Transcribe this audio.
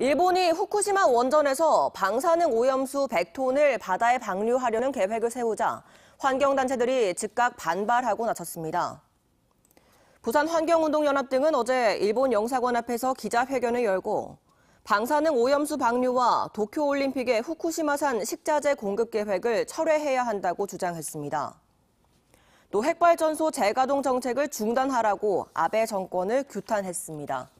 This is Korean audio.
일본이 후쿠시마 원전에서 방사능 오염수 100톤을 바다에 방류하려는 계획을 세우자 환경단체들이 즉각 반발하고 나섰습니다. 부산 환경운동연합 등은 어제 일본 영사관 앞에서 기자회견을 열고 방사능 오염수 방류와 도쿄올림픽의 후쿠시마산 식자재 공급 계획을 철회해야 한다고 주장했습니다. 또 핵발전소 재가동 정책을 중단하라고 아베 정권을 규탄했습니다.